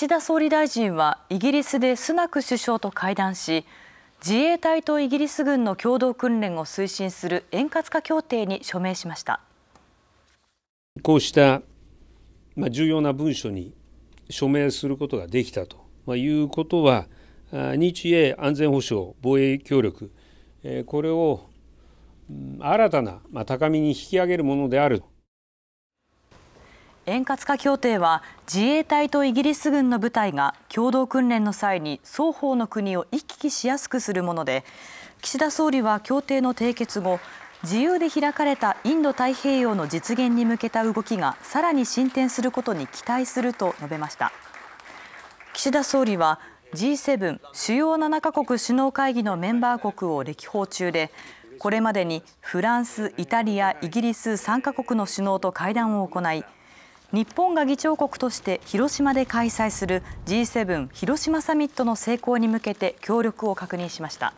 岸田総理大臣はイギリスでスナク首相と会談し自衛隊とイギリス軍の共同訓練を推進する円滑化協定に署名しましたこうした重要な文書に署名することができたということは日英安全保障防衛協力これを新たな高みに引き上げるものである。円滑化協定は自衛隊とイギリス軍の部隊が共同訓練の際に双方の国を行き来しやすくするもので岸田総理は協定の締結後自由で開かれたインド太平洋の実現に向けた動きがさらに進展することに期待すると述べました岸田総理は G7 主要7カ国首脳会議のメンバー国を歴訪中でこれまでにフランス、イタリア、イギリス3カ国の首脳と会談を行い日本が議長国として広島で開催する G7 広島サミットの成功に向けて協力を確認しました。